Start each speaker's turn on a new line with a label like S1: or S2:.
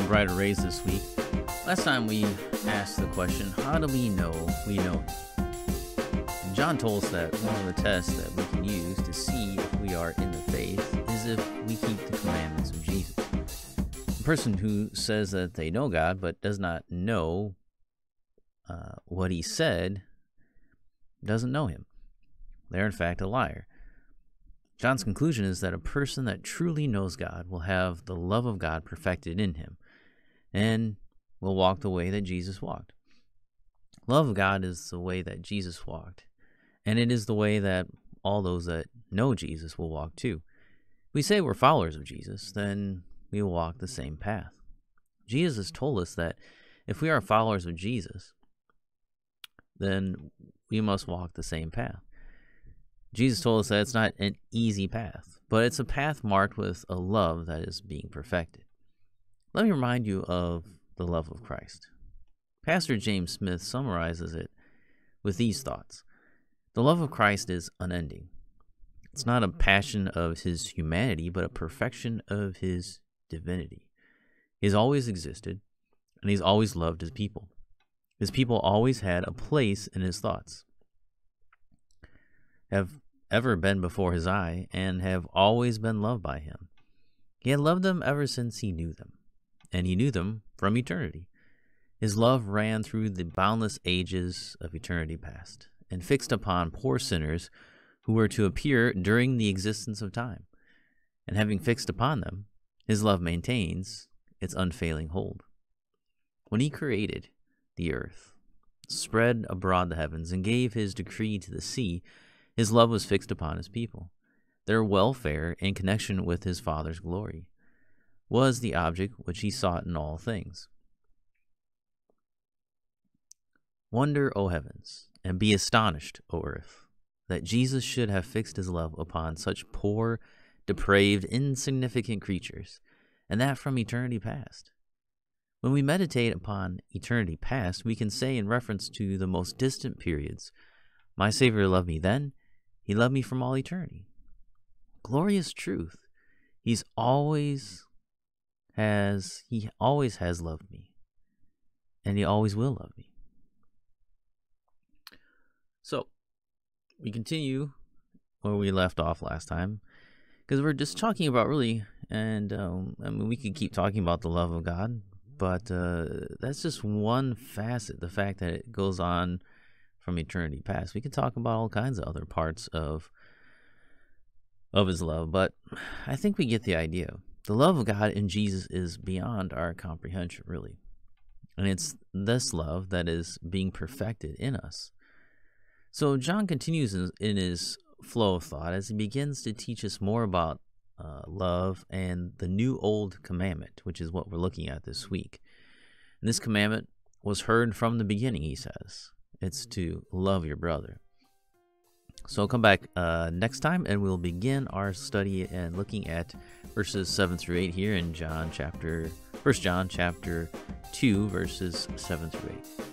S1: from Brighter Rays this week. Last time we asked the question, how do we know we know? And John told us that one of the tests that we can use to see if we are in the faith is if we keep the commandments of Jesus. A person who says that they know God but does not know uh, what he said doesn't know him. They're in fact a liar. John's conclusion is that a person that truly knows God will have the love of God perfected in him and will walk the way that Jesus walked. Love of God is the way that Jesus walked, and it is the way that all those that know Jesus will walk too. If we say we're followers of Jesus, then we will walk the same path. Jesus told us that if we are followers of Jesus, then we must walk the same path. Jesus told us that it's not an easy path, but it's a path marked with a love that is being perfected. Let me remind you of the love of Christ. Pastor James Smith summarizes it with these thoughts The love of Christ is unending. It's not a passion of his humanity, but a perfection of his divinity. He's always existed, and he's always loved his people. His people always had a place in his thoughts, have ever been before his eye, and have always been loved by him. He had loved them ever since he knew them and he knew them from eternity. His love ran through the boundless ages of eternity past and fixed upon poor sinners who were to appear during the existence of time. And having fixed upon them, his love maintains its unfailing hold. When he created the earth, spread abroad the heavens, and gave his decree to the sea, his love was fixed upon his people, their welfare in connection with his Father's glory was the object which he sought in all things. Wonder, O heavens, and be astonished, O earth, that Jesus should have fixed his love upon such poor, depraved, insignificant creatures, and that from eternity past. When we meditate upon eternity past, we can say in reference to the most distant periods, My Savior loved me then, He loved me from all eternity. Glorious truth! He's always has, He always has loved me, and He always will love me. So, we continue where we left off last time, because we're just talking about really, and um, I mean, we can keep talking about the love of God, but uh, that's just one facet. The fact that it goes on from eternity past. We could talk about all kinds of other parts of of His love, but I think we get the idea the love of God in Jesus is beyond our comprehension, really. And it's this love that is being perfected in us. So John continues in, in his flow of thought as he begins to teach us more about uh, love and the new old commandment, which is what we're looking at this week. And this commandment was heard from the beginning, he says. It's to love your brother. So come back uh, next time and we'll begin our study and looking at verses 7 through 8 here in John chapter, First John chapter 2, verses 7 through 8.